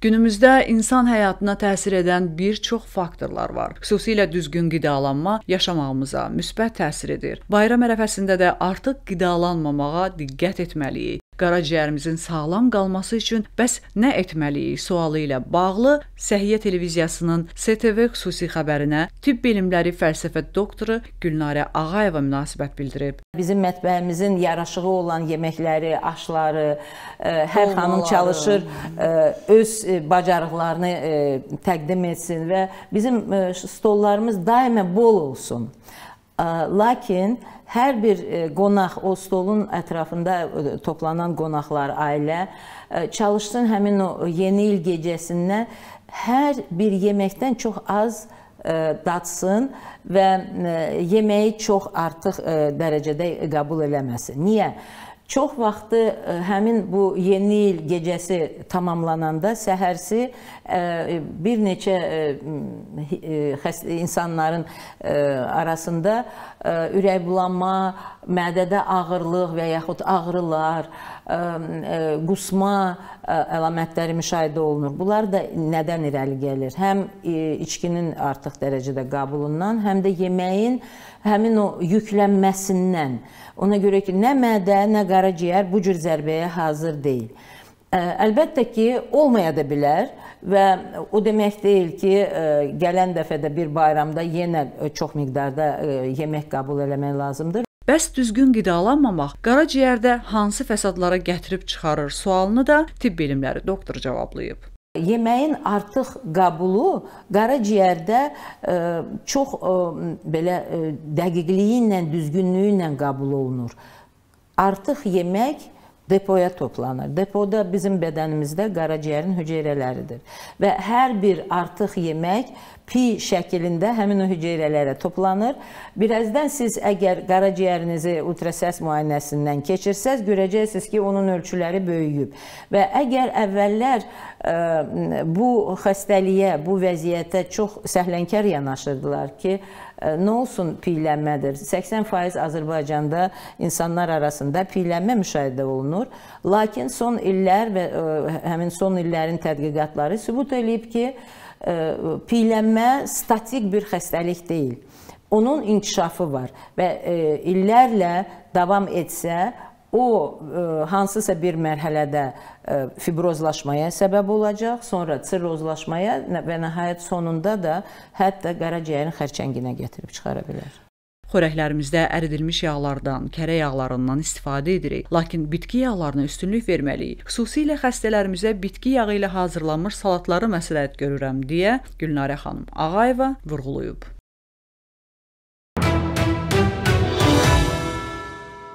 Günümüzdə insan həyatına təsir edən bir çox faktorlar var. Xüsusilə düzgün qidalanma yaşamağımıza müsbət təsir edir. Bayram ərəfəsində də artıq qidalanmamağa diqqət etməliyik qaraciyərimizin sağlam qalması üçün bəs nə etməliyik sualı ilə bağlı Səhiyyə televiziyasının STV xüsusi xəbərinə tibb elmləri fəlsəfə doktoru Gülnarə Ağayeva münasibət bildirib. Bizim mətbəximizin yaraşığı olan yeməkləri, aşları ə, e, hər Olmaları. xanım çalışır ə, e, öz e, bacarıqlarını ə, təqdim etsin və bizim ə, stollarımız daima bol olsun. Lakin hər bir e, qonaq o stolun ətrafında e, toplanan qonaqlar, ailə e, çalışsın həmin o yeni il gecəsində hər bir yeməkdən çox az datsın və yeməyi çox artıq dərəcədə qəbul eləməsin. Niyə? Çox vaxtı e, həmin bu yeni il gecəsi tamamlananda səhərsi e, bir neçə e, insanların arasında ürək bulanma, mədədə ağırlıq və yaxud ağrılar, qusma əlamətləri müşahidə olunur. Bunlar da nədən irəli gəlir? Həm içkinin artıq dərəcədə qabulundan, həm də yeməyin həmin o yüklənməsindən. Ona görə ki, nə mədə, nə qəlb qaraciyər bu cür zərbəyə hazır deyil. Əlbəttə ki, olmaya da bilər və o demək deyil ki, gələn dəfə də bir bayramda yenə çox miqdarda yemək qəbul eləmək lazımdır. Bəs düzgün qidalanmamaq qaraciyərdə hansı fəsadlara gətirib çıxarır sualını da tibb elmləri doktor cavablayıb. Yeməyin artıq qəbulu qaraciyərdə çox belə dəqiqliyi ilə, düzgünlüyü ilə qəbul olunur artıq yemək depoya toplanır. Depoda bizim bədənimizdə qaraciyərin hüceyrələridir və hər bir artıq yemək pi şəklində həmin o hüceyrələrə toplanır. Birazdan siz əgər qaraciyərinizi ultrasəs müayinəsindən keçirsəz, görəcəksiniz ki, onun ölçüləri böyüyüb. Və əgər əvvəllər ə, e, bu xəstəliyə, bu vəziyyətə çox səhlənkar yanaşırdılar ki, ə, Nə olsun piylənmədir? 80% Azərbaycanda insanlar arasında piylənmə müşahidə olunur. Lakin son illər və həmin son illərin tədqiqatları sübut eləyib ki, piylənmə statik bir xəstəlik deyil. Onun inkişafı var və illərlə davam etsə, O e, hansısa bir mərhələdə e, fibrozlaşmaya səbəb olacaq, sonra sirrozlaşmaya və nəhayət sonunda da hətta qaraciyərin xərçənginə gətirib çıxara bilər. Xörəklərimizdə əridilmiş yağlardan, kərə yağlarından istifadə edirik, lakin bitki yağlarına üstünlük verməliyik. Xüsusilə xəstələrimizə bitki yağı ilə hazırlanmış salatları məsləhət görürəm deyə Gülnarə xanım Ağayeva vurğulayıb.